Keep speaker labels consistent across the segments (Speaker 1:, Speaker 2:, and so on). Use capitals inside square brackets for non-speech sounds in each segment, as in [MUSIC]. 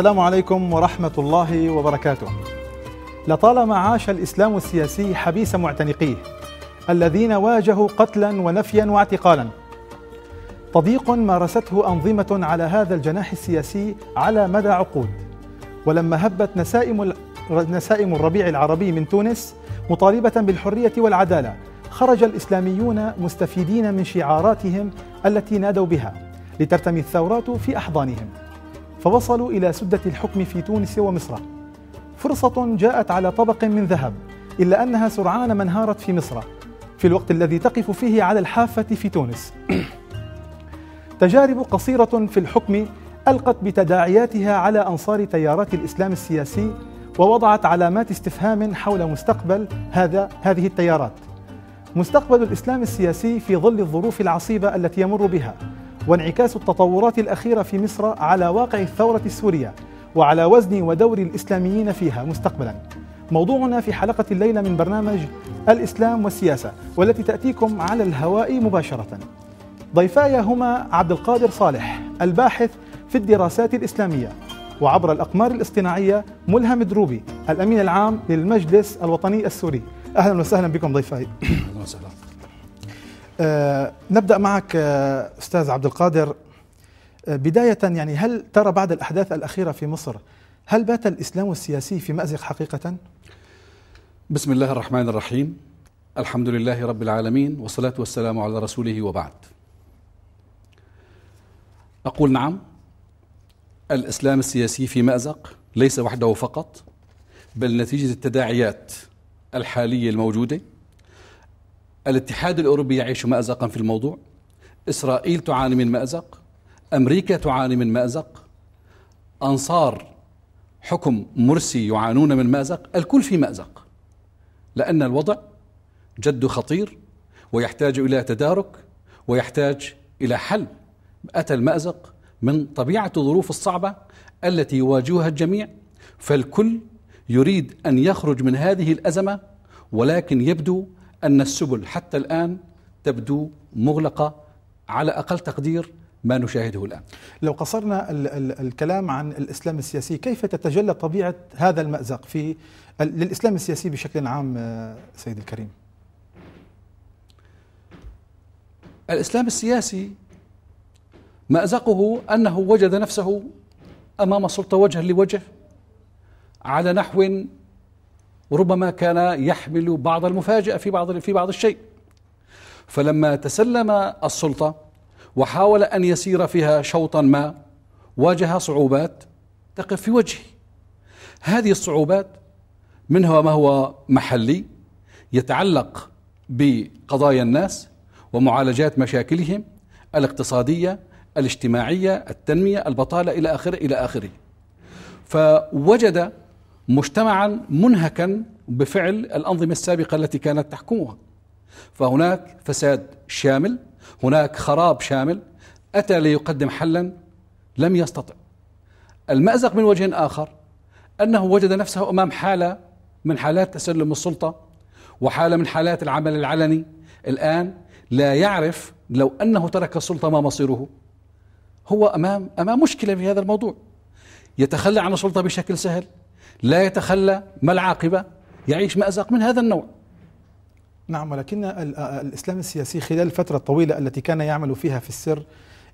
Speaker 1: السلام عليكم ورحمة الله وبركاته. لطالما عاش الإسلام السياسي حبيس معتنقيه الذين واجهوا قتلا ونفيا واعتقالا. تضييق مارسته أنظمة على هذا الجناح السياسي على مدى عقود. ولما هبت نسائم نسائم الربيع العربي من تونس مطالبة بالحرية والعدالة خرج الإسلاميون مستفيدين من شعاراتهم التي نادوا بها لترتمي الثورات في أحضانهم. فوصلوا إلى سدة الحكم في تونس ومصر فرصة جاءت على طبق من ذهب إلا أنها سرعان ما انهارت في مصر في الوقت الذي تقف فيه على الحافة في تونس [CLEARS THROAT] تجارب قصيرة في الحكم ألقت بتداعياتها على أنصار تيارات الإسلام السياسي ووضعت علامات استفهام حول مستقبل هذا هذه التيارات مستقبل الإسلام السياسي في ظل الظروف العصيبة التي يمر بها وانعكاس التطورات الأخيرة في مصر على واقع الثورة السورية وعلى وزن ودور الإسلاميين فيها مستقبلا موضوعنا في حلقة الليلة من برنامج الإسلام والسياسة والتي تأتيكم على الهواء مباشرة ضيفاي هما عبد القادر صالح الباحث في الدراسات الإسلامية وعبر الأقمار الاصطناعية ملهم دروبي الأمين العام للمجلس الوطني السوري أهلا وسهلا بكم ضيفاي
Speaker 2: أهلا وسهلا
Speaker 1: آه نبدا معك آه، استاذ عبد القادر آه، بدايه يعني هل ترى بعد الاحداث الاخيره في مصر هل بات الاسلام السياسي في مازق حقيقه؟
Speaker 2: بسم الله الرحمن الرحيم الحمد لله رب العالمين والصلاه والسلام على رسوله وبعد. اقول نعم الاسلام السياسي في مازق ليس وحده فقط بل نتيجه التداعيات الحاليه الموجوده الاتحاد الأوروبي يعيش مأزقا في الموضوع إسرائيل تعاني من مأزق أمريكا تعاني من مأزق أنصار حكم مرسي يعانون من مأزق الكل في مأزق لأن الوضع جد خطير ويحتاج إلى تدارك ويحتاج إلى حل أتى المأزق من طبيعة الظروف الصعبة التي يواجهها الجميع فالكل يريد أن يخرج من هذه الأزمة ولكن يبدو أن السبل حتى الآن تبدو مغلقة على أقل تقدير ما نشاهده الآن لو قصرنا ال
Speaker 1: ال الكلام عن الإسلام السياسي كيف تتجلى طبيعة هذا المأزق في للإسلام
Speaker 2: السياسي بشكل عام آه، سيد الكريم الإسلام السياسي مأزقه أنه وجد نفسه أمام سلطه وجها لوجه على نحو وربما كان يحمل بعض المفاجأة في بعض في بعض الشيء فلما تسلم السلطة وحاول أن يسير فيها شوطا ما واجه صعوبات تقف في وجهه هذه الصعوبات منها ما هو محلي يتعلق بقضايا الناس ومعالجات مشاكلهم الاقتصادية الاجتماعية التنمية البطالة إلى آخره إلى آخره فوجد مجتمعا منهكا بفعل الانظمه السابقه التي كانت تحكمها. فهناك فساد شامل، هناك خراب شامل، اتى ليقدم حلا لم يستطع. المازق من وجه اخر انه وجد نفسه امام حاله من حالات تسلم السلطه وحاله من حالات العمل العلني الان لا يعرف لو انه ترك السلطه ما مصيره. هو امام امام مشكله في هذا الموضوع. يتخلى عن السلطه بشكل سهل لا يتخلى ما العاقبة يعيش مأزق من هذا النوع
Speaker 1: نعم ولكن الإسلام السياسي خلال الفترة الطويلة التي كان يعمل فيها في السر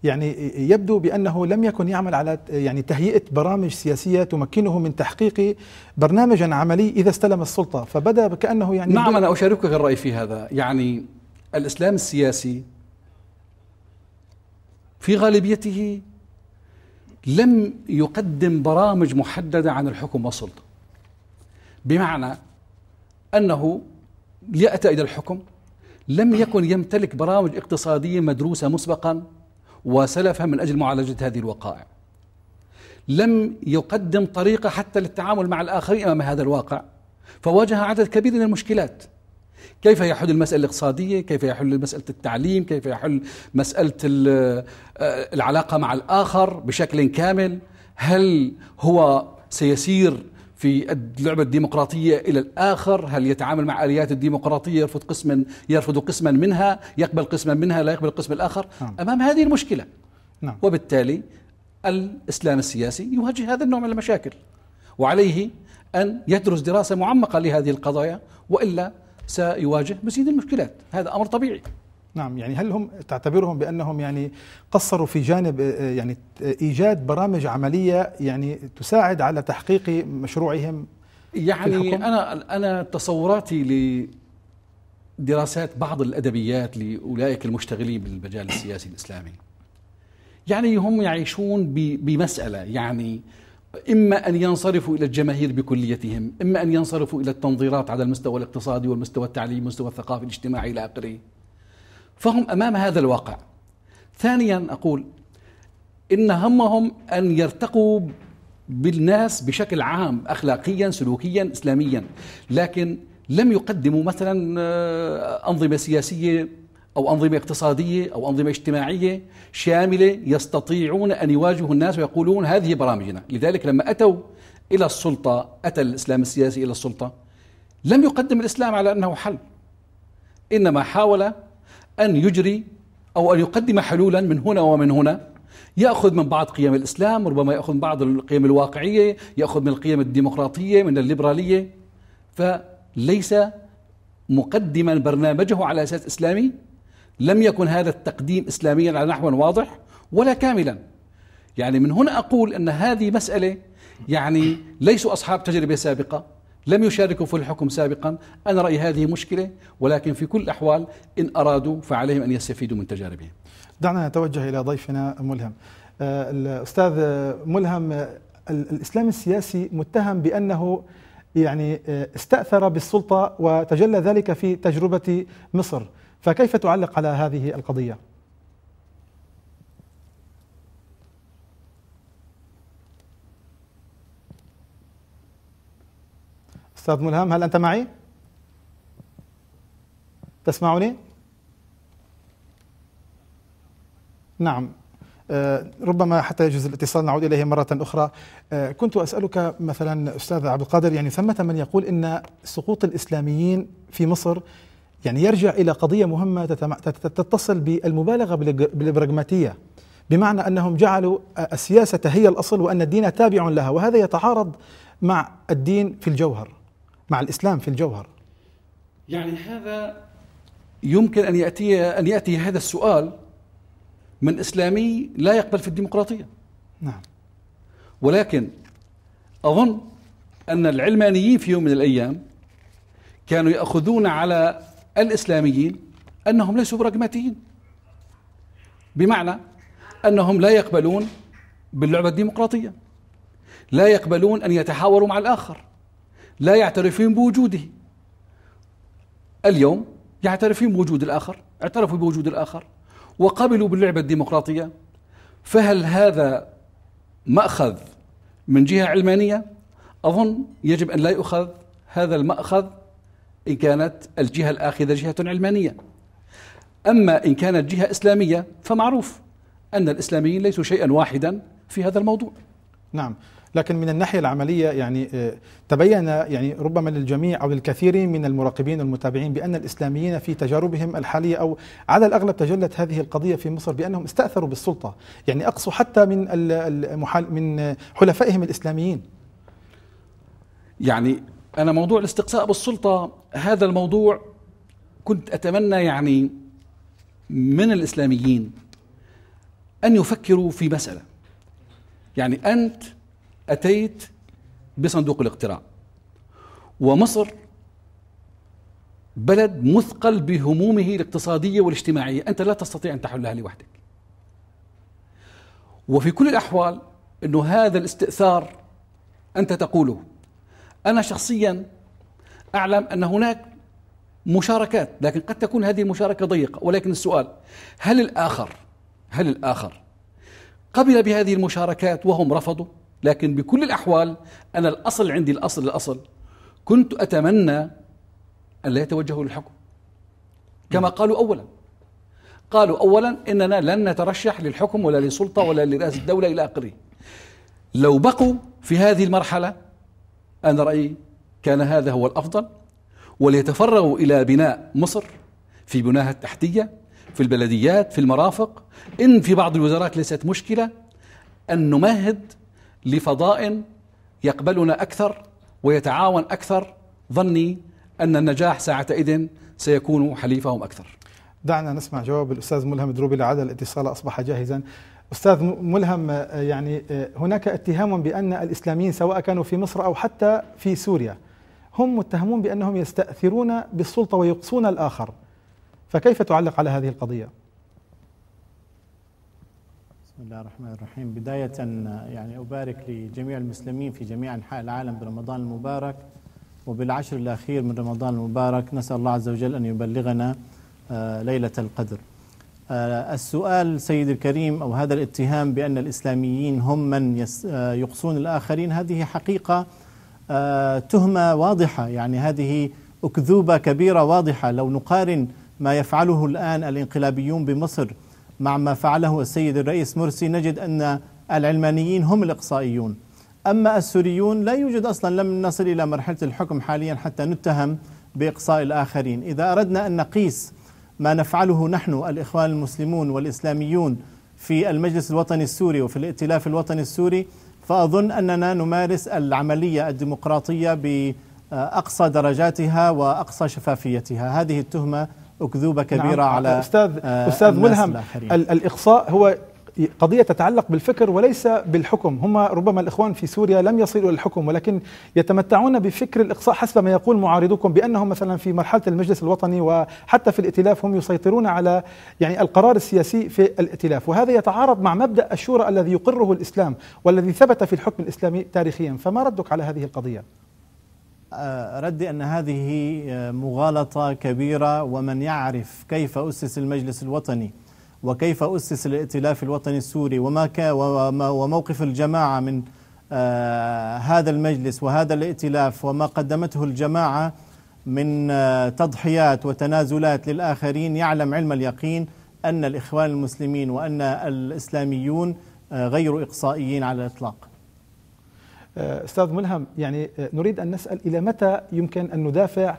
Speaker 1: يعني يبدو بانه لم يكن يعمل على يعني تهيئه برامج سياسيه تمكنه من تحقيق برنامج عملي اذا استلم السلطه فبدا كانه يعني نعم
Speaker 2: انا اشاركك الراي في هذا يعني الاسلام السياسي في غالبيته لم يقدم برامج محدده عن الحكم والسلطه بمعنى انه ياتي الى الحكم لم يكن يمتلك برامج اقتصاديه مدروسه مسبقا وسلفها من اجل معالجه هذه الوقائع لم يقدم طريقه حتى للتعامل مع الاخرين امام هذا الواقع فواجه عدد كبير من المشكلات كيف يحل المسألة الاقتصادية كيف يحل مسألة التعليم كيف يحل مسألة آه، العلاقة مع الآخر بشكل كامل هل هو سيسير في اللعبة الديمقراطية إلى الآخر هل يتعامل مع آليات الديمقراطية يرفض قسما يرفض قسما منها يقبل قسما منها لا يقبل القسم الآخر نعم. أمام هذه المشكلة نعم. وبالتالي الإسلام السياسي يواجه هذا النوع من المشاكل وعليه أن يدرس دراسة معمقة لهذه القضايا وإلا سيواجه مزيد المشكلات هذا أمر طبيعي نعم
Speaker 1: يعني هل هم تعتبرهم بانهم يعني قصروا في جانب يعني ايجاد برامج عمليه يعني تساعد على تحقيق مشروعهم
Speaker 2: يعني انا انا تصوراتي لدراسات بعض الادبيات لاولئك المشتغلين بالمجال السياسي الاسلامي يعني هم يعيشون بمساله يعني إما أن ينصرفوا إلى الجماهير بكليتهم إما أن ينصرفوا إلى التنظيرات على المستوى الاقتصادي والمستوى التعليمي والمستوى الثقافي الاجتماعي إلى آخره فهم أمام هذا الواقع ثانيا أقول إن همهم أن يرتقوا بالناس بشكل عام أخلاقيا سلوكيا إسلاميا لكن لم يقدموا مثلا آه، أنظمة سياسية أو أنظمة اقتصادية أو أنظمة اجتماعية شاملة يستطيعون أن يواجهوا الناس ويقولون هذه برامجنا لذلك لما أتوا إلى السلطة أتى الإسلام السياسي إلى السلطة لم يقدم الإسلام على أنه حل إنما حاول أن يجري أو أن يقدم حلولا من هنا ومن هنا ياخذ من بعض قيم الاسلام ربما ياخذ من بعض القيم الواقعيه ياخذ من القيم الديمقراطيه من الليبراليه فليس مقدما برنامجه على اساس اسلامي لم يكن هذا التقديم اسلاميا على نحو واضح ولا كاملا يعني من هنا اقول ان هذه مساله يعني ليسوا اصحاب تجربه سابقه لم يشاركوا في الحكم سابقا انا رايي هذه مشكله ولكن في كل الاحوال ان ارادوا فعليهم ان يستفيدوا من تجاربهم
Speaker 1: دعنا نتوجه الى ضيفنا ملهم آه، الاستاذ ملهم الاسلام السياسي متهم بانه يعني آه، استاثر بالسلطه وتجلى ذلك في تجربه مصر فكيف تعلق على هذه القضية؟ أستاذ ملهم هل أنت معي؟ تسمعني؟ نعم آه، ربما حتى يجوز الاتصال نعود اليه مره اخرى آه، كنت اسالك مثلا استاذ عبد القادر يعني ثمه من يقول ان سقوط الاسلاميين في مصر يعني يرجع إلى قضية مهمة تتصل بالمبالغة بالبراغماتية بمعنى أنهم جعلوا السياسة هي الأصل وأن الدين تابع لها وهذا يتعارض مع الدين في الجوهر مع الإسلام في الجوهر
Speaker 2: يعني هذا يمكن أن يأتي أن يأتي هذا السؤال من إسلامي لا يقبل في الديمقراطية نعم ولكن أظن أن العلمانيين في يوم من الأيام كانوا يأخذون على الإسلاميين أنهم ليسوا براغماتيين بمعنى أنهم لا يقبلون باللعبة الديمقراطية لا يقبلون أن يتحاوروا مع الآخر لا يعترفون بوجوده اليوم يعترفون بوجود الآخر اعترفوا بوجود الآخر وقبلوا باللعبة الديمقراطية فهل هذا مأخذ من جهة علمانية أظن يجب أن لا يؤخذ هذا المأخذ إن كانت الجهة الآخذة جهة علمانية أما إن كانت جهة إسلامية فمعروف أن الإسلاميين ليسوا شيئا واحدا في هذا الموضوع نعم لكن من الناحيه العمليه يعني آه، تبين يعني ربما للجميع
Speaker 1: او للكثير من المراقبين والمتابعين بان الاسلاميين في تجاربهم الحاليه او على الاغلب تجلت هذه القضيه في مصر بانهم استاثروا بالسلطه، يعني اقصوا حتى من من حلفائهم الاسلاميين.
Speaker 2: يعني أنا موضوع الاستقصاء بالسلطة هذا الموضوع كنت أتمنى يعني من الإسلاميين أن يفكروا في مسألة يعني أنت أتيت بصندوق الاقتراع ومصر بلد مثقل بهمومه الاقتصادية والاجتماعية أنت لا تستطيع أن تحلها لوحدك وفي كل الأحوال أنه هذا الاستئثار أنت تقوله أنا شخصيا أعلم أن هناك مشاركات لكن قد تكون هذه المشاركة ضيقة ولكن السؤال هل الآخر هل الآخر قبل بهذه المشاركات وهم رفضوا لكن بكل الأحوال أنا الأصل عندي الأصل الأصل كنت أتمنى أن لا يتوجهوا للحكم كما قالوا أولا قالوا أولا إننا لن نترشح للحكم ولا للسلطة ولا لرئاسة الدولة إلى آخره لو بقوا في هذه المرحلة أنا رأيي كان هذا هو الأفضل وليتفرغوا إلى بناء مصر في بناها التحتية في البلديات في المرافق إن في بعض الوزارات ليست مشكلة أن نمهد لفضاء يقبلنا أكثر ويتعاون أكثر ظني أن النجاح ساعتئذ سيكون حليفهم أكثر
Speaker 1: دعنا نسمع جواب الأستاذ ملهم دروبي لعل الاتصال أصبح جاهزا استاذ ملهم آه، يعني آه، هناك اتهام بان الاسلاميين سواء كانوا في مصر او حتى في سوريا هم متهمون بانهم يستاثرون بالسلطه ويقصون الاخر فكيف تعلق على هذه القضيه؟
Speaker 3: بسم الله الرحمن الرحيم بداية يعني أبارك لجميع المسلمين في جميع أنحاء العالم برمضان المبارك وبالعشر الأخير من رمضان المبارك نسأل الله عز وجل أن يبلغنا آه، ليلة القدر آه، السؤال سيد الكريم أو هذا الاتهام بأن الإسلاميين هم من آه، يقصون الآخرين هذه حقيقة آه، تهمة واضحة يعني هذه أكذوبة كبيرة واضحة لو نقارن ما يفعله الآن الانقلابيون بمصر مع ما فعله السيد الرئيس مرسي نجد أن العلمانيين هم الإقصائيون أما السوريون لا يوجد أصلا لم نصل إلى مرحلة الحكم حاليا حتى نتهم بإقصاء الآخرين إذا أردنا أن نقيس ما نفعله نحن الإخوان المسلمون والإسلاميون في المجلس الوطني السوري وفي الائتلاف الوطني السوري فأظن أننا نمارس العملية الديمقراطية بأقصى درجاتها وأقصى شفافيتها هذه التهمة أكذوبة كبيرة نعم. على أستاذ, أستاذ آه، ملهم الإقصاء هو قضية تتعلق بالفكر وليس بالحكم هم
Speaker 1: ربما الإخوان في سوريا لم يصلوا إلى الحكم ولكن يتمتعون بفكر الإقصاء حسب ما يقول معارضوكم بأنهم مثلا في مرحلة المجلس الوطني وحتى في الائتلاف هم يسيطرون على يعني القرار السياسي في الائتلاف وهذا يتعارض مع مبدأ الشورى الذي يقره الإسلام والذي ثبت في الحكم
Speaker 3: الإسلامي تاريخيا فما ردك على هذه القضية؟ أه، ردي أن هذه مغالطة كبيرة ومن يعرف كيف أسس المجلس الوطني وكيف أسس الائتلاف الوطني السوري وما وموقف الجماعة من آه، هذا المجلس وهذا الائتلاف وما قدمته الجماعة من آه، تضحيات وتنازلات للآخرين يعلم علم اليقين أن الإخوان المسلمين وأن الإسلاميون آه، غير إقصائيين على الإطلاق أستاذ ملهم يعني نريد أن نسأل إلى متى يمكن أن
Speaker 1: ندافع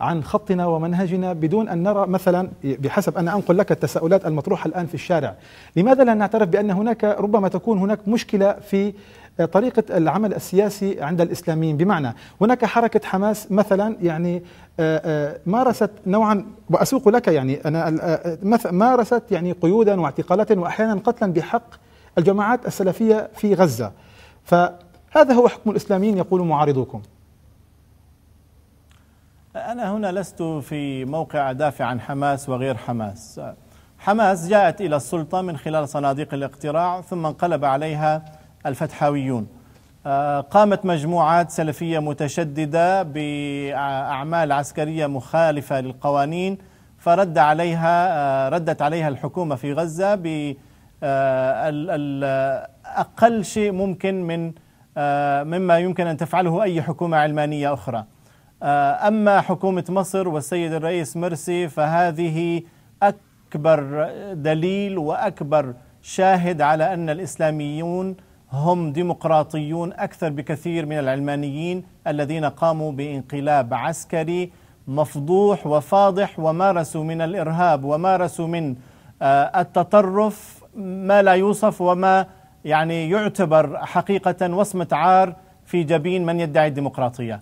Speaker 1: عن خطنا ومنهجنا بدون ان نرى مثلا بحسب انا انقل لك التساؤلات المطروحه الان في الشارع، لماذا لا نعترف بان هناك ربما تكون هناك مشكله في آه، طريقة العمل السياسي عند الإسلاميين بمعنى هناك حركة حماس مثلا يعني آه، آه، مارست نوعا وأسوق لك يعني أنا مارست يعني قيودا واعتقالات وأحيانا قتلا بحق الجماعات السلفية في غزة فهذا هو حكم الإسلاميين يقول معارضوكم
Speaker 3: أنا هنا لست في موقع دافع عن حماس وغير حماس حماس جاءت إلى السلطة من خلال صناديق الاقتراع ثم انقلب عليها الفتحاويون آه، قامت مجموعات سلفية متشددة بأعمال عسكرية مخالفة للقوانين فرد عليها آه، ردت عليها الحكومة في غزة بأقل آه، شيء ممكن من مما يمكن أن تفعله أي حكومة علمانية أخرى آه، أما حكومة مصر والسيد الرئيس مرسي فهذه أكبر دليل وأكبر شاهد على أن الإسلاميون هم ديمقراطيون أكثر بكثير من العلمانيين الذين قاموا بانقلاب عسكري مفضوح وفاضح ومارسوا من الإرهاب ومارسوا من آه، التطرف ما لا يوصف وما يعني يعتبر حقيقة وصمة عار في جبين من يدعي الديمقراطية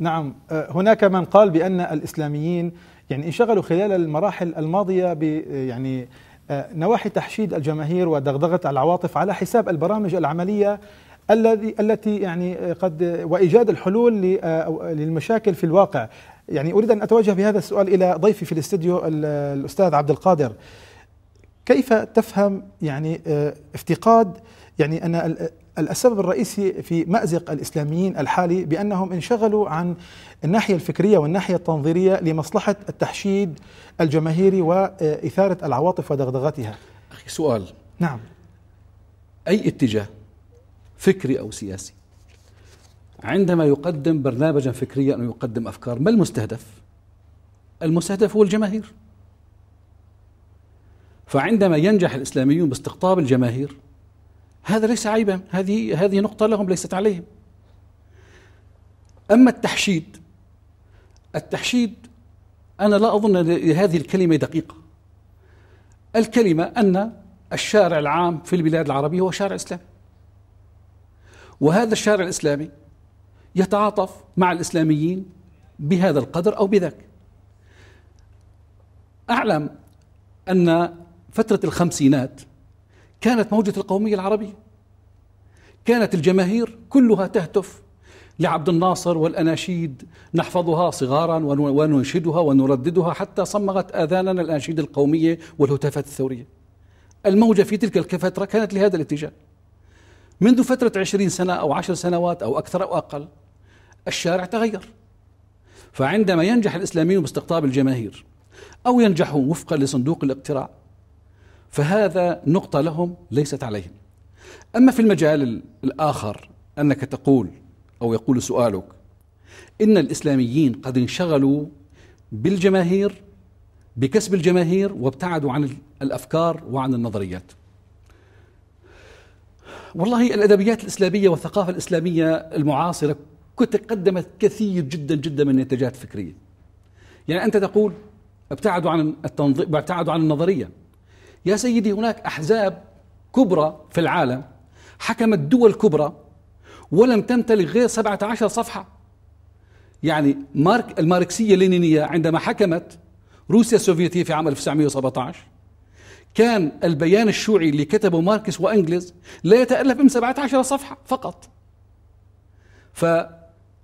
Speaker 3: نعم أه، هناك
Speaker 1: من قال بأن الإسلاميين يعني انشغلوا خلال المراحل الماضية ب يعني أه، نواحي تحشيد الجماهير ودغدغة العواطف على حساب البرامج العملية الذي التي يعني أه، قد وايجاد الحلول للمشاكل في الواقع يعني اريد ان اتوجه بهذا السؤال الى ضيفي في الاستديو الاستاذ عبد القادر كيف تفهم يعني افتقاد يعني ان السبب الرئيسي في مأزق الإسلاميين الحالي بأنهم انشغلوا عن الناحية الفكرية والناحية التنظيرية لمصلحة التحشيد الجماهيري وإثارة العواطف
Speaker 2: ودغدغتها أخي سؤال نعم أي اتجاه فكري أو سياسي عندما يقدم برنامجا فكريا أو يقدم أفكار ما المستهدف؟ المستهدف هو الجماهير فعندما ينجح الإسلاميون باستقطاب الجماهير هذا ليس عيبا هذه هذه نقطة لهم ليست عليهم أما التحشيد التحشيد أنا لا أظن هذه الكلمة دقيقة الكلمة أن الشارع العام في البلاد العربية هو شارع إسلامي وهذا الشارع الإسلامي يتعاطف مع الإسلاميين بهذا القدر أو بذاك أعلم أن فترة الخمسينات كانت موجة القومية العربية كانت الجماهير كلها تهتف لعبد الناصر والأناشيد نحفظها صغارا وننشدها ونرددها حتى صمغت آذاننا الأناشيد القومية والهتافات الثورية الموجة في تلك الفترة كانت لهذا الاتجاه منذ فترة عشرين سنة أو عشر سنوات أو أكثر أو أقل الشارع تغير فعندما ينجح الإسلاميون باستقطاب الجماهير أو ينجحوا وفقا لصندوق الاقتراع فهذا نقطة لهم ليست عليهم أما في المجال الآخر أنك تقول أو يقول سؤالك إن الإسلاميين قد انشغلوا بالجماهير بكسب الجماهير وابتعدوا عن الأفكار وعن النظريات والله الأدبيات الإسلامية والثقافة الإسلامية المعاصرة قدمت كثير جدا جدا من النتاجات الفكرية يعني أنت تقول ابتعدوا عن التنظيم ابتعدوا عن النظرية يا سيدي هناك أحزاب كبرى في العالم حكمت دول كبرى ولم تمتلك غير 17 صفحة يعني مارك الماركسية اللينينية عندما حكمت روسيا السوفيتية في عام 1917 كان البيان الشيوعي اللي كتبه ماركس وانجلز لا يتالف من 17 صفحه فقط. ف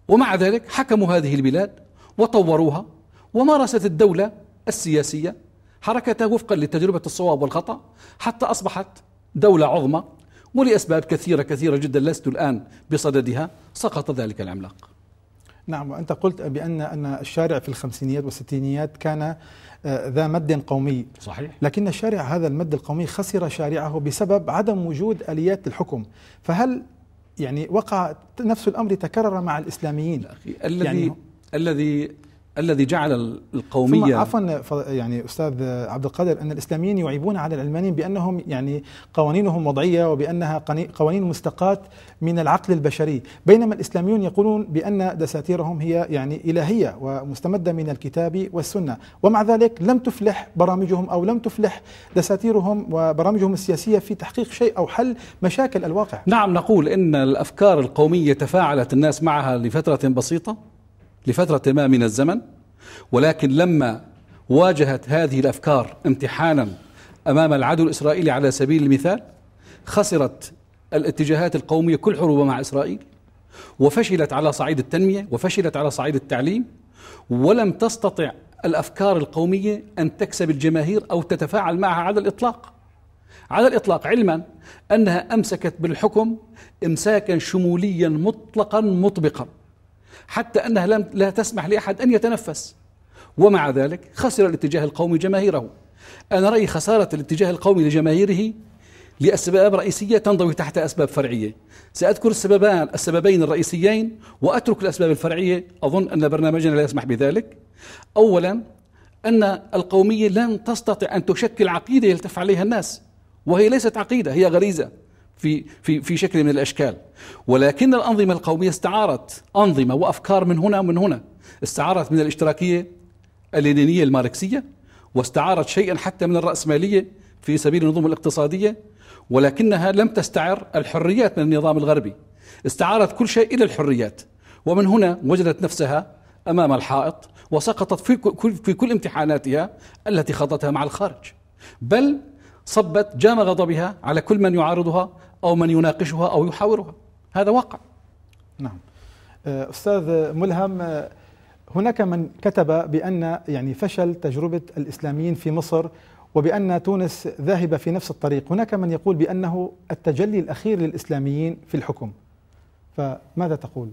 Speaker 2: ومع ذلك حكموا هذه البلاد وطوروها ومارست الدوله السياسيه حركتها وفقا لتجربة الصواب والخطأ حتى أصبحت دولة عظمى ولأسباب كثيرة كثيرة جدا لست الآن بصددها سقط ذلك العملاق
Speaker 1: نعم وأنت قلت بأن أن الشارع في الخمسينيات والستينيات كان آه، ذا مد قومي صحيح لكن الشارع هذا المد القومي خسر شارعه بسبب عدم وجود آليات الحكم فهل يعني وقع نفس الأمر تكرر مع الإسلاميين الذي يعني
Speaker 2: الذي الذي جعل القومية
Speaker 1: ثم عفوا يعني أستاذ عبد القادر أن الإسلاميين يعيبون على العلمانيين بأنهم يعني قوانينهم وضعية وبأنها قوانين مستقاة من العقل البشري بينما الإسلاميون يقولون بأن دساتيرهم هي يعني إلهية ومستمدة من الكتاب والسنة ومع ذلك لم تفلح برامجهم أو لم تفلح دساتيرهم وبرامجهم السياسية في تحقيق شيء أو حل مشاكل الواقع
Speaker 2: نعم نقول إن الأفكار القومية تفاعلت الناس معها لفترة بسيطة لفترة ما من الزمن ولكن لما واجهت هذه الأفكار امتحانا أمام العدو الإسرائيلي على سبيل المثال خسرت الاتجاهات القومية كل حروبها مع إسرائيل وفشلت على صعيد التنمية وفشلت على صعيد التعليم ولم تستطع الأفكار القومية أن تكسب الجماهير أو تتفاعل معها على الإطلاق على الإطلاق علما أنها أمسكت بالحكم إمساكا شموليا مطلقا مطبقا حتى أنها لم لا تسمح لأحد أن يتنفس ومع ذلك خسر الاتجاه القومي جماهيره أنا رأيي خسارة الاتجاه القومي لجماهيره لأسباب رئيسية تنضوي تحت أسباب فرعية سأذكر السببان السببين الرئيسيين وأترك الأسباب الفرعية أظن أن برنامجنا لا يسمح بذلك أولا أن القومية لن تستطع أن تشكل عقيدة يلتف عليها الناس وهي ليست عقيدة هي غريزة في في في شكل من الاشكال ولكن الانظمه القوميه استعارت انظمه وافكار من هنا ومن هنا استعارت من الاشتراكيه اللينينيه الماركسيه واستعارت شيئا حتى من الراسماليه في سبيل النظم الاقتصاديه ولكنها لم تستعر الحريات من النظام الغربي استعارت كل شيء الا الحريات ومن هنا وجدت نفسها امام الحائط وسقطت في كل في كل امتحاناتها التي خاضتها مع الخارج بل صبت جام غضبها على كل من يعارضها أو من يناقشها أو يحاورها هذا واقع
Speaker 1: نعم آه، أستاذ ملهم آه، هناك من كتب بأن يعني فشل تجربة الإسلاميين في مصر وبأن تونس ذاهبة في نفس الطريق هناك من يقول بأنه التجلي الأخير للإسلاميين في الحكم فماذا تقول؟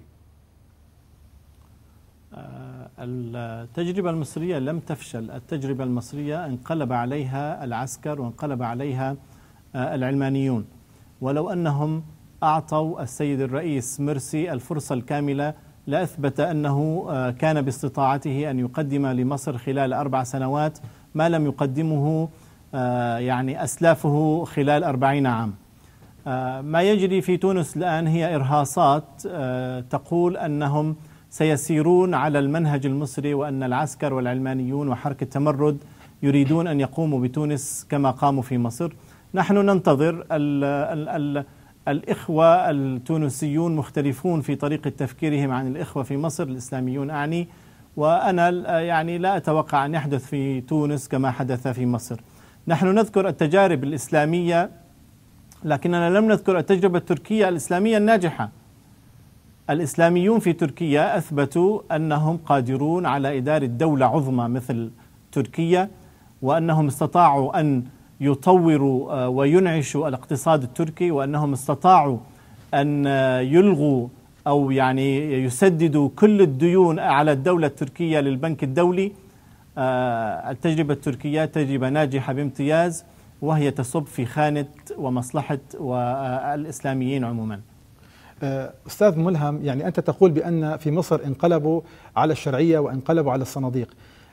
Speaker 3: آه، التجربة المصرية لم تفشل التجربة المصرية انقلب عليها العسكر وانقلب عليها العلمانيون ولو أنهم أعطوا السيد الرئيس مرسي الفرصة الكاملة لأثبت أنه آه، كان باستطاعته أن يقدم لمصر خلال أربع سنوات ما لم يقدمه آه، يعني أسلافه خلال أربعين عام آه، ما يجري في تونس الآن هي إرهاصات تقول أنهم سيسيرون على المنهج المصري وأن العسكر والعلمانيون وحركة التمرد يريدون أن يقوموا بتونس كما قاموا في مصر نحن ننتظر ال ال ال الإخوة التونسيون مختلفون في طريقة تفكيرهم عن الإخوة في مصر الإسلاميون أعني وأنا يعني لا أتوقع أن يحدث في تونس كما حدث في مصر نحن نذكر التجارب الإسلامية لكننا لم نذكر التجربة التركية الإسلامية الناجحة الإسلاميون في تركيا أثبتوا أنهم قادرون على إدارة دولة عظمى مثل تركيا وأنهم استطاعوا أن يطور آه، وينعش الاقتصاد التركي وأنهم استطاعوا أن آه، يلغوا أو يعني يسددوا كل الديون على الدولة التركية للبنك الدولي آه، التجربة التركية تجربة ناجحة بامتياز وهي تصب في خانة ومصلحة الاسلاميين عموما
Speaker 1: أستاذ ملهم يعني أنت تقول بأن في مصر انقلبوا على الشرعية وانقلبوا على الصناديق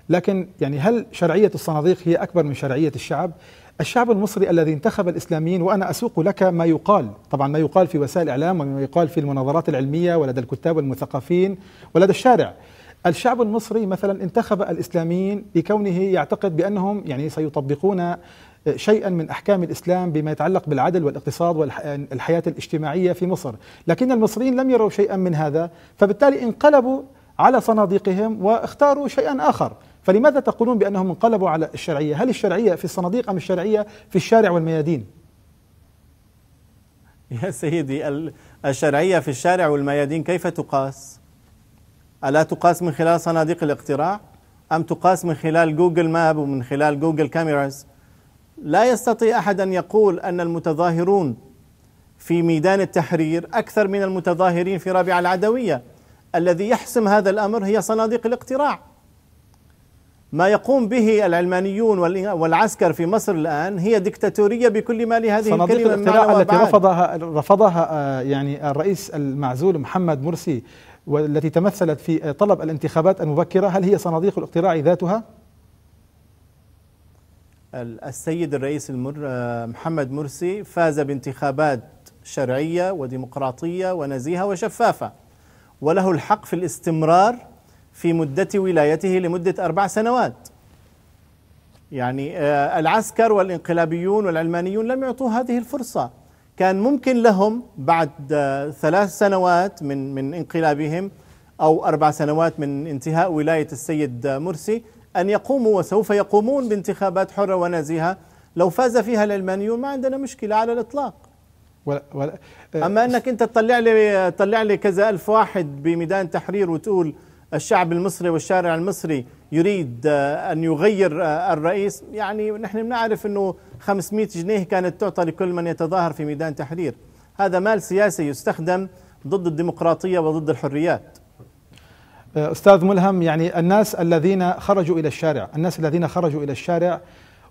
Speaker 1: لكن يعني هل شرعية الصناديق هي أكبر من شرعية الشعب الشعب المصري الذي انتخب الاسلاميين وانا اسوق لك ما يقال، طبعا ما يقال في وسائل الاعلام وما يقال في المناظرات العلميه ولدى الكتاب والمثقفين ولدى الشارع. الشعب المصري مثلا انتخب الاسلاميين لكونه يعتقد بانهم يعني سيطبقون شيئا من احكام الاسلام بما يتعلق بالعدل والاقتصاد والحياه الاجتماعيه في مصر، لكن المصريين لم يروا شيئا من هذا، فبالتالي انقلبوا على صناديقهم واختاروا شيئا اخر. فلماذا تقولون بأنهم انقلبوا على الشرعية هل الشرعية في الصناديق أم الشرعية في الشارع والميادين
Speaker 3: يا سيدي الشرعية في الشارع والميادين كيف تقاس ألا تقاس من خلال صناديق الاقتراع أم تقاس من خلال جوجل ماب ومن خلال جوجل كاميراز لا يستطيع أحد أن يقول أن المتظاهرون في ميدان التحرير أكثر من المتظاهرين في رابعة العدوية الذي يحسم هذا الأمر هي صناديق الاقتراع ما يقوم به العلمانيون والعسكر في مصر الآن هي دكتاتوريه بكل ما لهذه صناديق الكلمة الاقتراع التي
Speaker 1: رفضها رفضها آه، يعني الرئيس المعزول محمد مرسي والتي تمثلت في آه، طلب الانتخابات المبكرة هل هي صناديق الاقتراع ذاتها؟
Speaker 3: السيد الرئيس المر آه، محمد مرسي فاز بانتخابات شرعية وديمقراطية ونزيهة وشفافة وله الحق في الاستمرار في مدة ولايته لمدة أربع سنوات يعني آه، العسكر والانقلابيون والعلمانيون لم يعطوه هذه الفرصة كان ممكن لهم بعد آه، ثلاث سنوات من من انقلابهم أو أربع سنوات من انتهاء ولاية السيد مرسي أن يقوموا وسوف يقومون بانتخابات حرة ونزيهة لو فاز فيها العلمانيون ما عندنا مشكلة على الإطلاق ولا ولا آه، أما أنك أنت تطلع لي تطلع لي كذا ألف واحد بميدان تحرير وتقول الشعب المصري والشارع المصري يريد آه، أن يغير آه، الرئيس يعني نحن بنعرف أنه 500 جنيه كانت تعطى لكل من يتظاهر في ميدان تحرير هذا مال سياسي يستخدم ضد الديمقراطية وضد الحريات
Speaker 1: آه، أستاذ ملهم يعني الناس الذين خرجوا إلى الشارع الناس الذين خرجوا إلى الشارع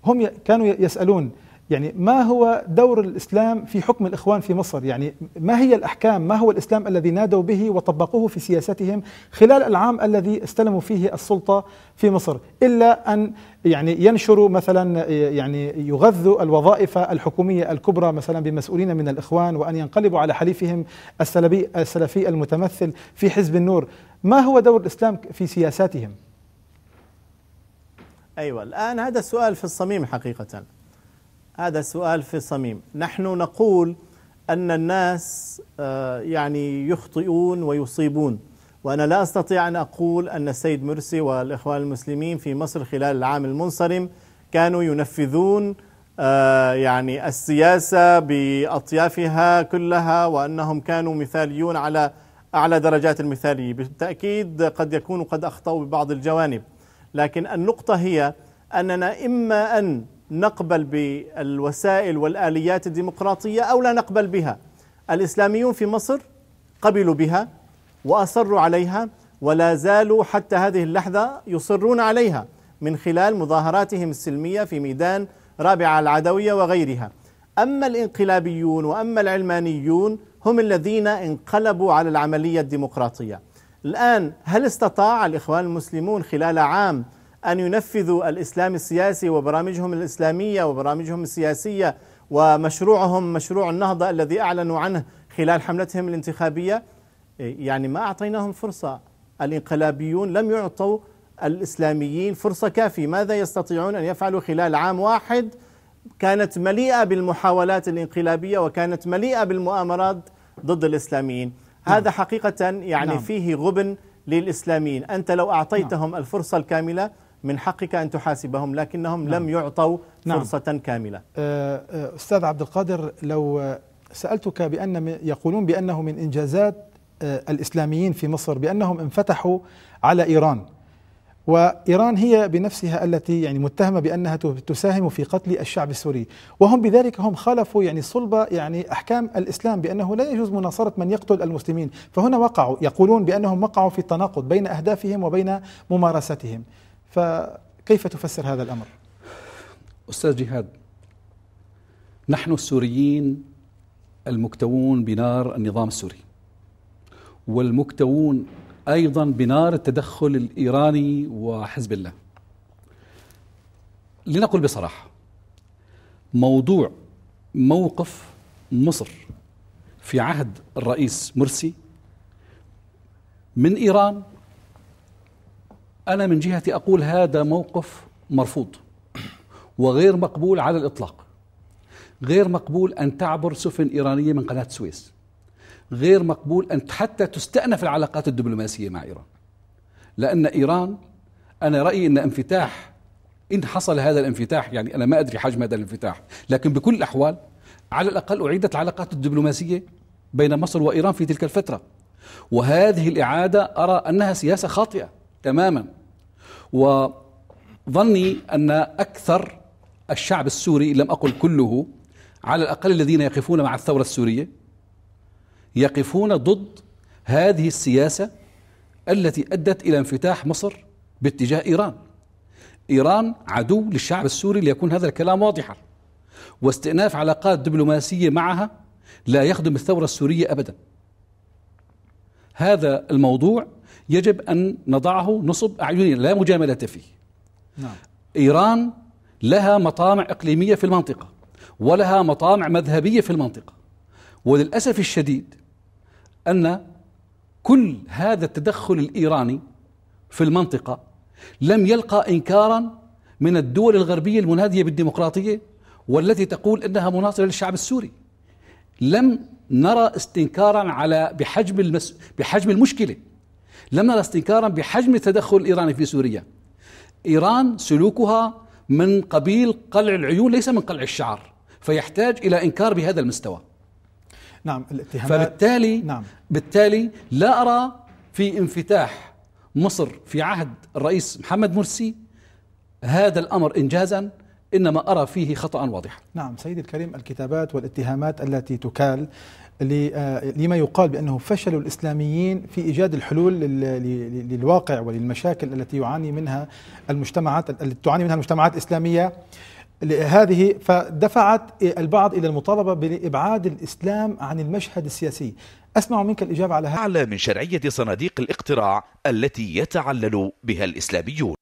Speaker 1: هم كانوا يسألون يعني ما هو دور الإسلام في حكم الإخوان في مصر يعني ما هي الأحكام ما هو الإسلام الذي نادوا به وطبقوه في سياستهم خلال العام الذي استلموا فيه السلطة في مصر إلا أن يعني ينشروا مثلا يعني يغذوا الوظائف الحكومية الكبرى مثلا بمسؤولين من الإخوان وأن ينقلبوا على حليفهم السلبي السلفي المتمثل في حزب النور ما هو دور الإسلام في سياساتهم؟
Speaker 3: أيوة الآن هذا السؤال في الصميم حقيقةً هذا سؤال في صميم نحن نقول أن الناس آه، يعني يخطئون ويصيبون وأنا لا أستطيع أن أقول أن السيد مرسي والإخوان المسلمين في مصر خلال العام المنصرم كانوا ينفذون آه، يعني السياسة بأطيافها كلها وأنهم كانوا مثاليون على أعلى درجات المثالية بالتأكيد قد يكونوا قد أخطأوا ببعض الجوانب لكن النقطة هي أننا إما أن نقبل بالوسائل والآليات الديمقراطية أو لا نقبل بها الإسلاميون في مصر قبلوا بها وأصروا عليها ولا زالوا حتى هذه اللحظة يصرون عليها من خلال مظاهراتهم السلمية في ميدان رابعة العدوية وغيرها أما الانقلابيون وأما العلمانيون هم الذين انقلبوا على العملية الديمقراطية الآن هل استطاع الإخوان المسلمون خلال عام أن ينفذوا الإسلام السياسي وبرامجهم الإسلامية وبرامجهم السياسية ومشروعهم مشروع النهضة الذي أعلنوا عنه خلال حملتهم الانتخابية إيه، يعني ما أعطيناهم فرصة الانقلابيون لم يعطوا الإسلاميين فرصة كافية ماذا يستطيعون أن يفعلوا خلال عام واحد كانت مليئة بالمحاولات الانقلابية وكانت مليئة بالمؤامرات ضد الإسلاميين نعم. هذا حقيقة يعني نعم. فيه غبن للإسلاميين أنت لو أعطيتهم نعم. الفرصة الكاملة من حقك أن تحاسبهم لكنهم نعم. لم يعطوا نعم. فرصة كاملة
Speaker 1: أه، أه، أستاذ عبد القادر لو سألتك بأن يقولون بأنه من إنجازات أه، الإسلاميين في مصر بأنهم انفتحوا على إيران وإيران هي بنفسها التي يعني متهمة بأنها تساهم في قتل الشعب السوري وهم بذلك هم خالفوا يعني صلب يعني أحكام الإسلام بأنه لا يجوز مناصرة من يقتل المسلمين فهنا وقعوا يقولون بأنهم وقعوا في التناقض بين أهدافهم وبين ممارستهم فكيف تفسر هذا الأمر؟ أستاذ جهاد
Speaker 2: نحن السوريين المكتوون بنار النظام السوري والمكتوون أيضا بنار التدخل الإيراني وحزب الله لنقل بصراحة موضوع موقف مصر في عهد الرئيس مرسي من إيران أنا من جهتي أقول هذا موقف مرفوض وغير مقبول على الإطلاق غير مقبول أن تعبر سفن إيرانية من قناة السويس غير مقبول أن حتى تستأنف العلاقات الدبلوماسية مع إيران لأن إيران أنا رأيي أن انفتاح إن حصل هذا الانفتاح يعني أنا ما أدري حجم هذا الانفتاح لكن بكل الأحوال على الأقل أعيدت العلاقات الدبلوماسية بين مصر وإيران في تلك الفترة وهذه الإعادة أرى أنها سياسة خاطئة تماما وظني أن أكثر الشعب السوري لم أقل كله على الأقل الذين يقفون مع الثورة السورية يقفون ضد هذه السياسة التي أدت إلى انفتاح مصر باتجاه إيران إيران عدو للشعب السوري ليكون هذا الكلام واضحا واستئناف علاقات دبلوماسية معها لا يخدم الثورة السورية أبدا هذا الموضوع يجب أن نضعه نصب أعيننا لا مجاملة فيه نعم. إيران لها مطامع إقليمية في المنطقة ولها مطامع مذهبية في المنطقة وللأسف الشديد أن كل هذا التدخل الإيراني في المنطقة لم يلقى إنكارا من الدول الغربية المنادية بالديمقراطية والتي تقول أنها مناصرة للشعب السوري لم نرى استنكارا على بحجم المس بحجم المشكله لم نرى استنكارا بحجم التدخل الإيراني في سوريا إيران سلوكها من قبيل قلع العيون ليس من قلع الشعر فيحتاج إلى إنكار بهذا المستوى نعم الاتهامات فبالتالي نعم بالتالي لا أرى في انفتاح مصر في عهد الرئيس محمد مرسي هذا الأمر إنجازا إنما أرى فيه خطأ واضحا نعم
Speaker 1: سيدي الكريم الكتابات والاتهامات التي تكال آه، لما يقال بأنه فشل الإسلاميين في إيجاد الحلول للواقع وللمشاكل التي يعاني منها المجتمعات التي تعاني منها المجتمعات الإسلامية هذه فدفعت البعض إلى المطالبة بإبعاد الإسلام عن المشهد السياسي أسمع منك
Speaker 2: الإجابة على هذا أعلى من شرعية صناديق الاقتراع التي يتعلل بها الإسلاميون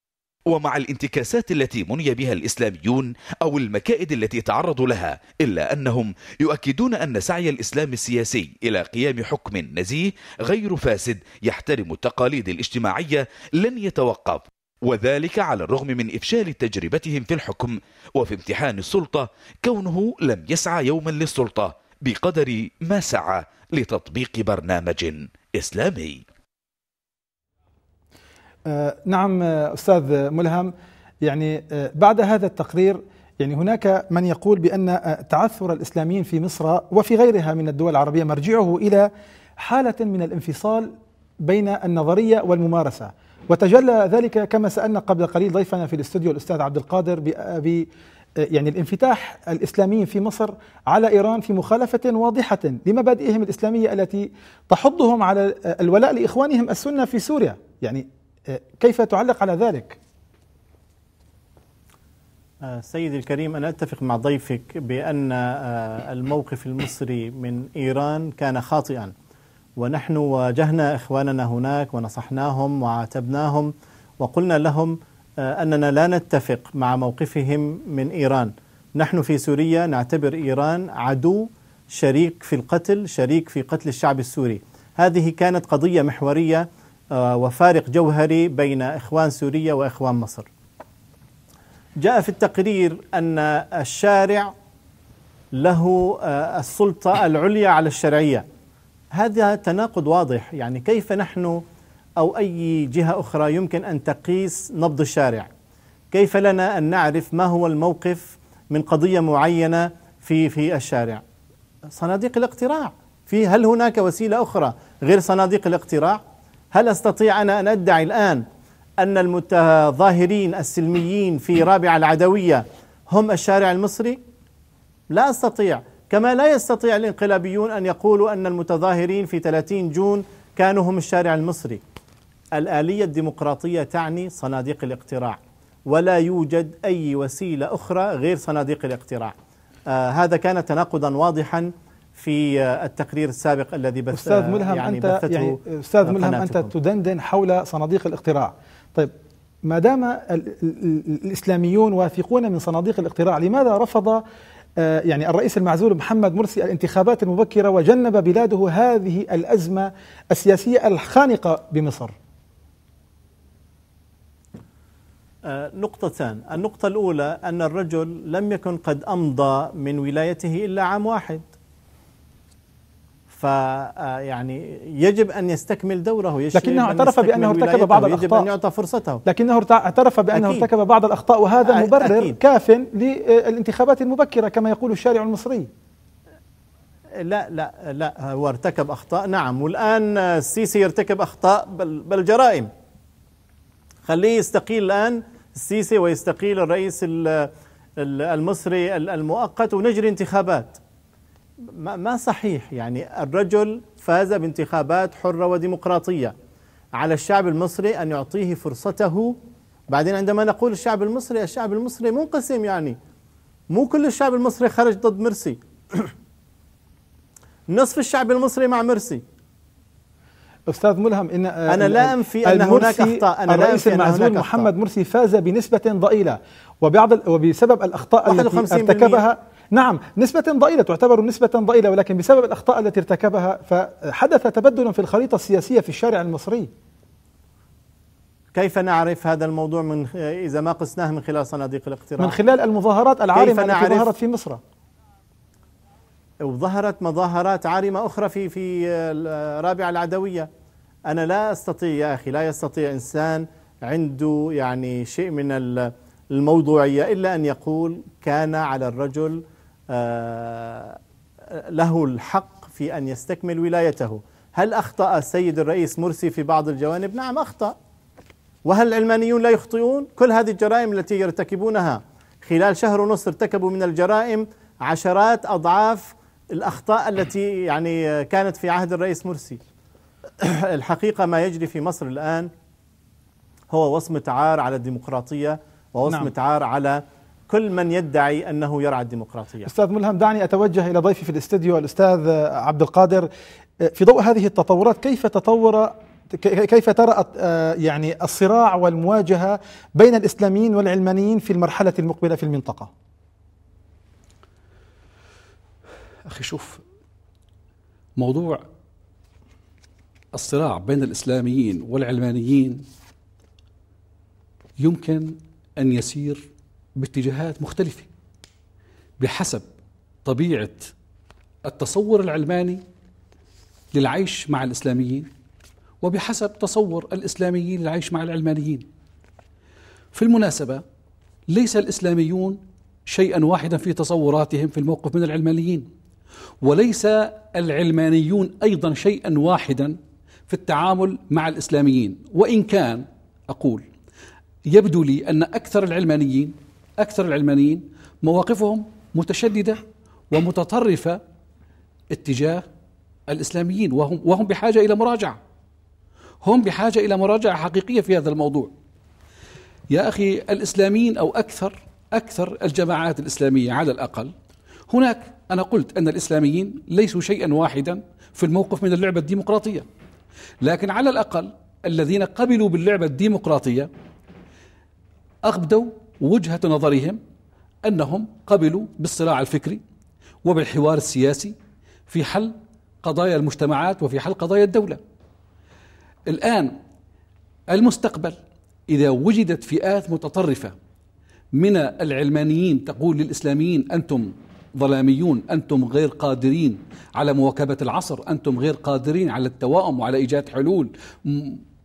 Speaker 2: ومع الانتكاسات التي مني بها الإسلاميون أو المكائد التي تعرضوا لها إلا أنهم يؤكدون أن سعي الإسلام السياسي إلى قيام حكم نزيه غير فاسد يحترم التقاليد الاجتماعية لن يتوقف وذلك على الرغم من إفشال تجربتهم في الحكم وفي امتحان السلطة كونه لم يسعى يوما للسلطة بقدر ما سعى لتطبيق برنامج إسلامي
Speaker 1: آه، نعم آه، أستاذ ملهم يعني آه، بعد هذا التقرير يعني هناك من يقول بأن تعثر الإسلاميين في مصر وفي غيرها من الدول العربية مرجعه إلى حالة من الانفصال بين النظرية والممارسة وتجلى ذلك كما سألنا قبل قليل ضيفنا في الاستوديو الأستاذ عبد القادر ب يعني الانفتاح الاسلامي في مصر على ايران في مخالفه واضحه لمبادئهم الاسلاميه التي تحضهم على الولاء لاخوانهم السنه في سوريا، يعني كيف تعلق على ذلك؟
Speaker 3: آه، سيدي الكريم أنا أتفق مع ضيفك بأن آه، الموقف المصري من إيران كان خاطئا ونحن واجهنا إخواننا هناك ونصحناهم وعاتبناهم وقلنا لهم آه، أننا لا نتفق مع موقفهم من إيران نحن في سوريا نعتبر إيران عدو شريك في القتل شريك في قتل الشعب السوري هذه كانت قضية محورية آه، وفارق جوهري بين إخوان سوريا وإخوان مصر جاء في التقرير أن الشارع له آه، السلطة العليا على الشرعية هذا تناقض واضح يعني كيف نحن أو أي جهة أخرى يمكن أن تقيس نبض الشارع كيف لنا أن نعرف ما هو الموقف من قضية معينة في في الشارع صناديق الاقتراع في هل هناك وسيلة أخرى غير صناديق الاقتراع هل استطيع انا ان ادعي الان ان المتظاهرين السلميين في رابعه العدويه هم الشارع المصري؟ لا استطيع، كما لا يستطيع الانقلابيون ان يقولوا ان المتظاهرين في 30 جون كانوا هم الشارع المصري. الاليه الديمقراطيه تعني صناديق الاقتراع، ولا يوجد اي وسيله اخرى غير صناديق الاقتراع. آه هذا كان تناقضا واضحا في آه، التقرير السابق الذي بث أستاذ ملهم يعني أنت يعني أستاذ ملهم أنت
Speaker 1: تدندن حول صناديق الاقتراع طيب ما دام الإسلاميون واثقون من صناديق الاقتراع لماذا رفض آه، يعني الرئيس المعزول محمد مرسي الانتخابات المبكرة وجنب بلاده هذه الأزمة السياسية الخانقة بمصر
Speaker 3: آه، نقطتان النقطة الأولى أن الرجل لم يكن قد أمضى من ولايته إلا عام واحد فيعني آه، يجب ان يستكمل دوره لكنه اعترف بانه ارتكب بعض الاخطاء يجب ان يعطى فرصته لكنه اعترف بانه ارتكب بعض الاخطاء وهذا مبرر
Speaker 1: كاف للانتخابات المبكره كما يقول الشارع المصري
Speaker 3: لا لا لا هو ارتكب اخطاء نعم والان السيسي يرتكب اخطاء بل, بل جرائم خليه يستقيل الان السيسي ويستقيل الرئيس المصري المؤقت ونجري انتخابات ما صحيح يعني الرجل فاز بانتخابات حرة وديمقراطية على الشعب المصري أن يعطيه فرصته بعدين عندما نقول الشعب المصري الشعب المصري منقسم يعني مو كل الشعب المصري خرج ضد مرسي [COUGHS] نصف الشعب المصري مع مرسي استاذ ملهم ان آه، انا لا انفي ان هناك اخطاء انا الرئيس لا المعزول محمد
Speaker 1: مرسي فاز بنسبه ضئيله وبعض وبسبب الاخطاء التي ارتكبها نعم نسبة ضئيلة تعتبر نسبة ضئيلة ولكن بسبب الأخطاء التي ارتكبها فحدث تبدل في الخريطة السياسية في الشارع المصري
Speaker 3: كيف نعرف هذا الموضوع من إذا ما قسناه من خلال صناديق الاقتراع من خلال المظاهرات العارمة التي ظهرت في مصر وظهرت مظاهرات عارمة أخرى في في الرابعة العدوية أنا لا أستطيع يا أخي لا يستطيع إنسان عنده يعني شيء من الموضوعية إلا أن يقول كان على الرجل آه، له الحق في أن يستكمل ولايته هل أخطأ السيد الرئيس مرسي في بعض الجوانب؟ نعم أخطأ وهل العلمانيون لا يخطئون؟ كل هذه الجرائم التي يرتكبونها خلال شهر ونصف ارتكبوا من الجرائم عشرات أضعاف الأخطاء التي يعني كانت في عهد الرئيس مرسي [COUGHS] الحقيقة ما يجري في مصر الآن هو وصمة عار على الديمقراطية ووصمة نعم. عار على كل من يدعي انه يرعى الديمقراطيه. استاذ
Speaker 1: ملهم دعني اتوجه الى ضيفي في الاستديو الاستاذ عبد القادر في ضوء هذه التطورات كيف تطور كيف ترى آه، يعني الصراع والمواجهه بين الاسلاميين والعلمانيين في المرحله المقبله في المنطقه؟ اخي شوف
Speaker 2: موضوع الصراع بين الاسلاميين والعلمانيين يمكن ان يسير باتجاهات مختلفة بحسب طبيعة التصور العلماني للعيش مع الإسلاميين وبحسب تصور الإسلاميين للعيش مع العلمانيين في المناسبة ليس الإسلاميون شيئا واحدا في تصوراتهم في الموقف من العلمانيين وليس العلمانيون أيضا شيئا واحدا في التعامل مع الإسلاميين وإن كان أقول يبدو لي أن أكثر العلمانيين أكثر العلمانيين مواقفهم متشددة ومتطرفة اتجاه الإسلاميين وهم, وهم بحاجة إلى مراجعة هم بحاجة إلى مراجعة حقيقية في هذا الموضوع يا أخي الإسلاميين أو أكثر أكثر الجماعات الإسلامية على الأقل هناك أنا قلت أن الإسلاميين ليسوا شيئا واحدا في الموقف من اللعبة الديمقراطية لكن على الأقل الذين قبلوا باللعبة الديمقراطية أغبدوا وجهة نظرهم أنهم قبلوا بالصراع الفكري وبالحوار السياسي في حل قضايا المجتمعات وفي حل قضايا الدولة الآن المستقبل إذا وجدت فئات متطرفة من العلمانيين تقول للإسلاميين أنتم ظلاميون أنتم غير قادرين على مواكبة العصر أنتم غير قادرين على التوائم وعلى إيجاد حلول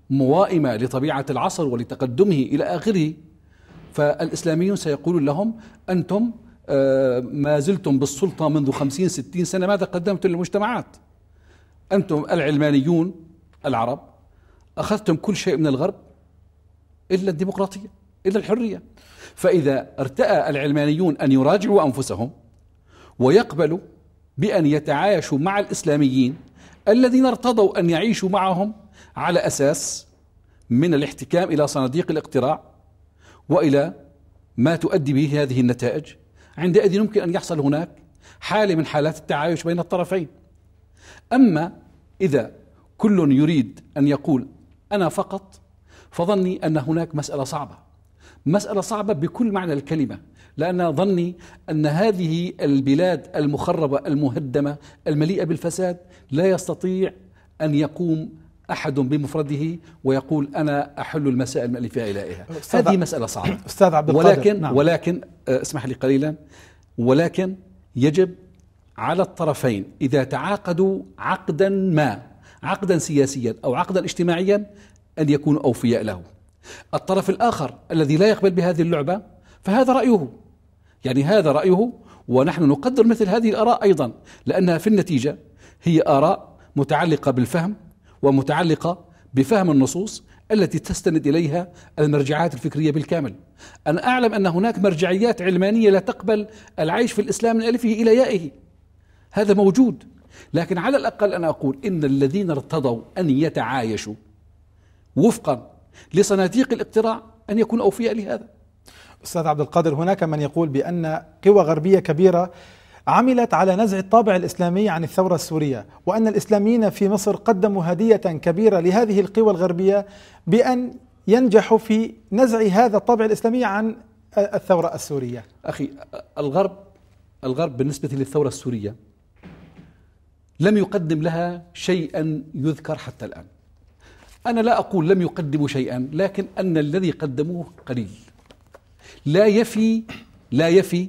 Speaker 2: موائمة لطبيعة العصر ولتقدمه إلى آخره فالإسلاميون سيقولون لهم أنتم آه، ما زلتم بالسلطة منذ خمسين ستين سنة ماذا قدمتم للمجتمعات أنتم العلمانيون العرب أخذتم كل شيء من الغرب إلا الديمقراطية إلا الحرية فإذا ارتأى العلمانيون أن يراجعوا أنفسهم ويقبلوا بأن يتعايشوا مع الإسلاميين الذين ارتضوا أن يعيشوا معهم على أساس من الاحتكام إلى صناديق الاقتراع والى ما تؤدي به هذه النتائج عندئذ يمكن ان يحصل هناك حاله من حالات التعايش بين الطرفين اما اذا كل يريد ان يقول انا فقط فظني ان هناك مساله صعبه مساله صعبه بكل معنى الكلمه لان ظني ان هذه البلاد المخربه المهدمه المليئه بالفساد لا يستطيع ان يقوم أحد بمفرده ويقول أنا أحل المسائل مألفها إلائها هذه مسألة صعبة أستاذ عبد القادر ولكن نعم. ولكن آه، اسمح لي قليلا ولكن يجب على الطرفين إذا تعاقدوا عقدا ما عقدا سياسيا أو عقدا اجتماعيا أن يكونوا أوفياء له الطرف الآخر الذي لا يقبل بهذه اللعبة فهذا رأيه يعني هذا رأيه ونحن نقدر مثل هذه الآراء أيضا لأنها في النتيجة هي آراء متعلقة بالفهم ومتعلقة بفهم النصوص التي تستند إليها المرجعات الفكرية بالكامل أنا أعلم أن هناك مرجعيات علمانية لا تقبل العيش في الإسلام من ألفه إلى يائه هذا موجود لكن على الأقل أنا أقول إن الذين ارتضوا أن يتعايشوا وفقا لصناديق الاقتراع أن يكون أوفياء
Speaker 1: لهذا أستاذ عبد القادر هناك من يقول بأن قوى غربية كبيرة عملت على نزع الطابع الاسلامي عن الثوره السوريه، وان الاسلاميين في مصر قدموا هديه كبيره لهذه القوى الغربيه بان ينجحوا في نزع هذا الطابع
Speaker 2: الاسلامي عن الثوره السوريه. اخي الغرب الغرب بالنسبه للثوره السوريه لم يقدم لها شيئا يذكر حتى الان. انا لا اقول لم يقدموا شيئا، لكن ان الذي قدموه قليل. لا يفي لا يفي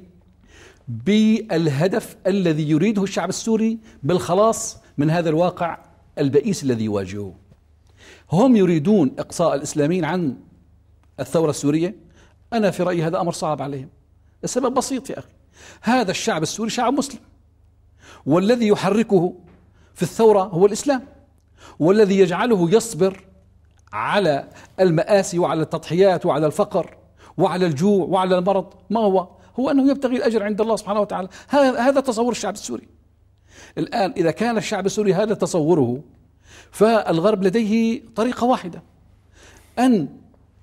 Speaker 2: بالهدف الذي يريده الشعب السوري بالخلاص من هذا الواقع البئيس الذي يواجهه هم يريدون إقصاء الإسلاميين عن الثورة السورية أنا في رأيي هذا أمر صعب عليهم السبب بسيط يا أخي هذا الشعب السوري شعب مسلم والذي يحركه في الثورة هو الإسلام والذي يجعله يصبر على المآسي وعلى التضحيات وعلى الفقر وعلى الجوع وعلى المرض ما هو هو أنه يبتغي الأجر عند الله سبحانه وتعالى هذا تصور الشعب السوري الآن إذا كان الشعب السوري هذا تصوره فالغرب لديه طريقة واحدة أن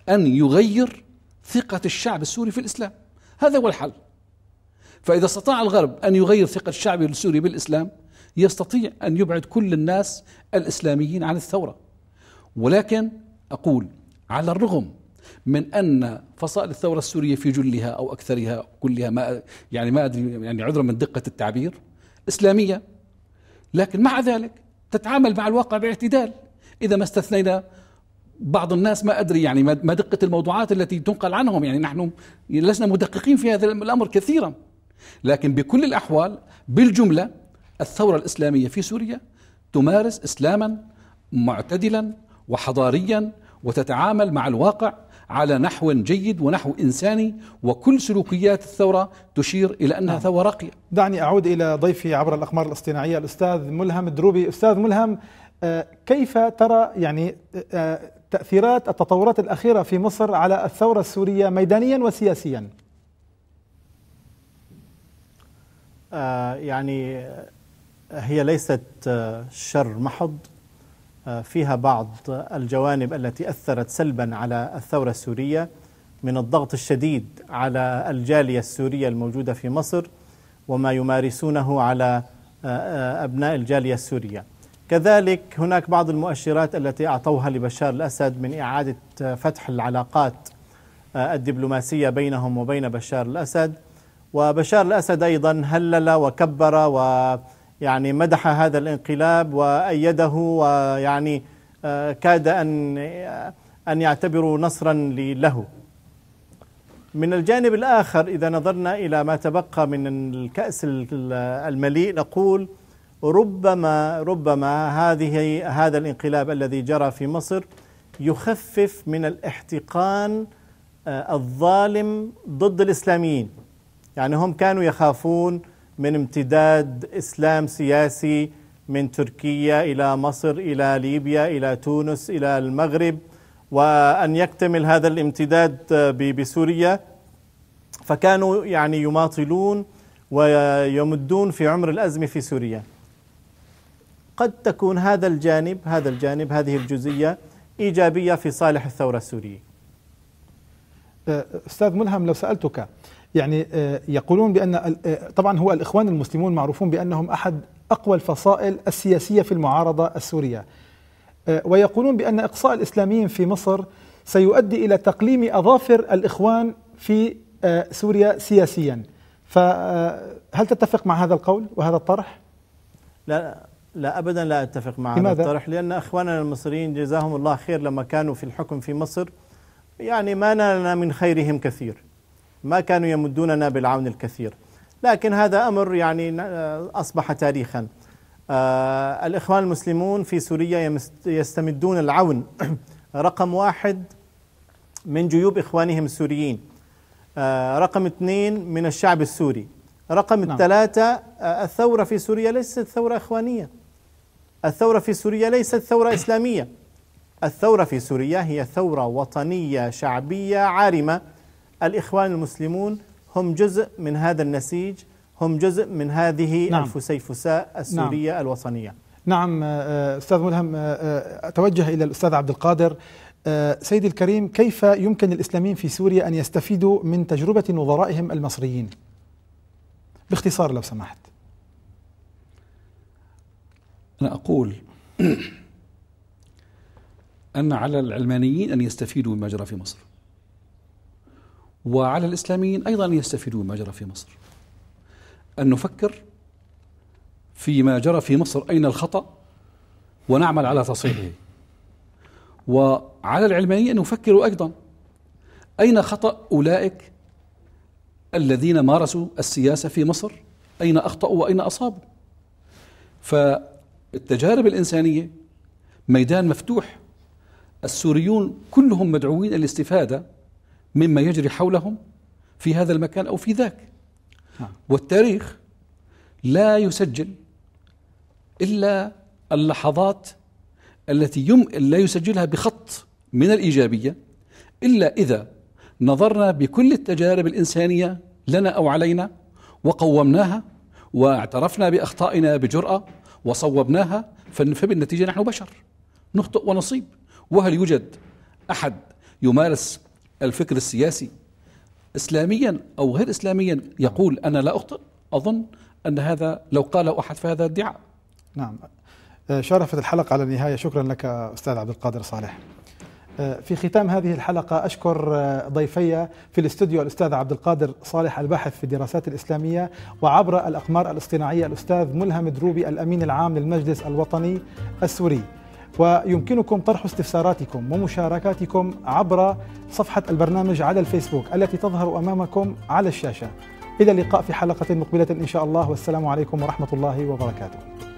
Speaker 2: أن يغير ثقة الشعب السوري في الإسلام هذا هو الحل فإذا استطاع الغرب أن يغير ثقة الشعب السوري بالإسلام يستطيع أن يبعد كل الناس الإسلاميين عن الثورة ولكن أقول على الرغم من أن فصائل الثورة السورية في جلها أو أكثرها كلها ما يعني ما أدري يعني عذرا من دقة التعبير إسلامية لكن مع ذلك تتعامل مع الواقع باعتدال إذا ما استثنينا بعض الناس ما أدري يعني ما دقة الموضوعات التي تنقل عنهم يعني نحن لسنا مدققين في هذا الأمر كثيرا لكن بكل الأحوال بالجملة الثورة الإسلامية في سوريا تمارس إسلاما معتدلا وحضاريا وتتعامل مع الواقع على نحو جيد ونحو إنساني وكل سلوكيات الثورة تشير إلى أنها نعم. ثورة راقية دعني
Speaker 1: أعود إلى ضيفي عبر الأقمار الاصطناعية الأستاذ ملهم الدروبي أستاذ ملهم آه، كيف ترى يعني آه، تأثيرات التطورات الأخيرة في مصر على الثورة السورية
Speaker 3: ميدانيا وسياسيا آه، يعني هي ليست شر محض فيها بعض الجوانب التي أثرت سلبا على الثورة السورية من الضغط الشديد على الجالية السورية الموجودة في مصر وما يمارسونه على آه، آه، أبناء الجالية السورية كذلك هناك بعض المؤشرات التي أعطوها لبشار الأسد من إعادة آه، فتح العلاقات الدبلوماسية بينهم وبين بشار الأسد وبشار الأسد أيضا هلل وكبر و يعني مدح هذا الانقلاب وأيده ويعني آه، كاد أن آه، أن يعتبروا نصرا له من الجانب الآخر إذا نظرنا إلى ما تبقى من الكأس المليء نقول ربما ربما هذه هذا الانقلاب الذي جرى في مصر يخفف من الاحتقان آه، الظالم ضد الإسلاميين يعني هم كانوا يخافون من امتداد اسلام سياسي من تركيا الى مصر الى ليبيا الى تونس الى المغرب وان يكتمل هذا الامتداد بسوريا فكانوا يعني يماطلون ويمدون في عمر الازمه في سوريا. قد تكون هذا الجانب هذا الجانب هذه الجزئيه ايجابيه في صالح الثوره السوريه.
Speaker 1: استاذ ملهم لو سالتك يعني آه، يقولون بأن آه، طبعا هو الإخوان المسلمون معروفون بأنهم أحد أقوى الفصائل السياسية في المعارضة السورية آه، ويقولون بأن إقصاء الإسلاميين في مصر سيؤدي إلى تقليم أظافر الإخوان في سوريا سياسيا فهل تتفق مع هذا القول وهذا الطرح؟
Speaker 3: لا لا ابدا لا اتفق مع هذا الطرح لان اخواننا المصريين جزاهم الله خير لما كانوا في الحكم في مصر يعني ما نالنا من خيرهم كثير ما كانوا يمدوننا بالعون الكثير لكن هذا أمر يعني آه، أصبح تاريخا آه، الإخوان المسلمون في سوريا يستمدون العون [COUGHS] رقم واحد من جيوب إخوانهم السوريين آه، رقم اثنين من الشعب السوري رقم نعم. الثلاثة الثورة في سوريا ليست ثورة إخوانية الثورة في سوريا ليست ثورة إسلامية الثورة في سوريا هي ثورة وطنية شعبية عارمة الإخوان المسلمون هم جزء من هذا النسيج هم جزء من هذه نعم. الفسيفساء السورية نعم. الوطنية
Speaker 1: نعم آه، آه، أستاذ ملهم آه، أتوجه إلى الأستاذ عبد القادر سيدي الكريم كيف يمكن للإسلاميين في سوريا أن يستفيدوا من تجربة نظرائهم المصريين باختصار لو سمحت
Speaker 2: أنا أقول [CLEARS THROAT] أن على العلمانيين أن يستفيدوا مما جرى في مصر وعلى الإسلاميين أيضا أن يستفيدوا مما جرى في مصر أن نفكر فيما جرى في مصر أين الخطأ ونعمل على تصحيحه وعلى العلمانيين أن يفكروا أيضا أين خطأ أولئك الذين مارسوا السياسة في مصر أين أخطأوا وأين أصابوا فالتجارب الإنسانية ميدان مفتوح السوريون كلهم مدعوين الاستفادة مما يجري حولهم في هذا المكان أو في ذاك نعم. والتاريخ لا يسجل إلا اللحظات التي يم لا يسجلها بخط من الإيجابية إلا إذا نظرنا بكل التجارب الإنسانية لنا أو علينا وقومناها واعترفنا بأخطائنا بجرأة وصوبناها فبالنتيجة نحن بشر نخطئ ونصيب وهل يوجد أحد يمارس الفكر السياسي اسلاميا او غير اسلاميا يقول انا لا اخطئ اظن ان هذا لو قال احد فهذا ادعاء.
Speaker 1: نعم. آه، شرفت الحلقه على النهايه شكرا لك استاذ عبد القادر صالح. آه، في ختام هذه الحلقة أشكر آه، ضيفي في الاستوديو الأستاذ عبد القادر صالح الباحث في الدراسات الإسلامية وعبر الأقمار الاصطناعية الأستاذ ملهم دروبي الأمين العام للمجلس الوطني السوري ويمكنكم طرح استفساراتكم ومشاركاتكم عبر صفحة البرنامج على الفيسبوك التي تظهر أمامكم على الشاشة إلى اللقاء في حلقة مقبلة إن شاء الله والسلام عليكم ورحمة الله وبركاته